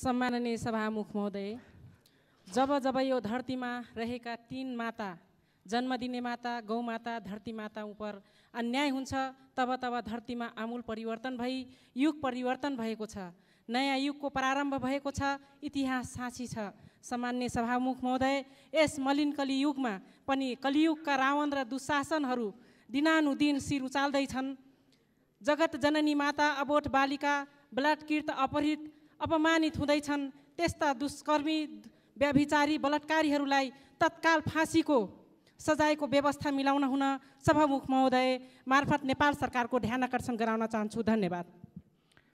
सम्माननीय सभामुख महोदय जब जब यो धरतीमा रहेका तिन माता जन्म दिने माता गौमाता धरती माता उप अन्याय हुन्छ तब तब धरतीमा आमूल परिवर्तन भई युग परिवर्तन भएको छ नयाँ युगको प्रारम्भ भएको छ इतिहास साँची छ सामान्य सभामुख महोदय यस मलिन कलियुगमा पनि कलियुगका रावण र दुशासनहरू दिनानुदिन शिर उचाल्दैछन् जगत जननी माता अबोट बालिका बलात्कृत अपहृत अपमानित हुँदैछन् त्यस्ता दुष्कर्मी व्याभिचारी बलात्कारीहरूलाई तत्काल फाँसीको सजायको व्यवस्था मिलाउन हुन सभामुख महोदय मार्फत नेपाल सरकारको ध्यान आकर्षण गराउन चाहन्छु धन्यवाद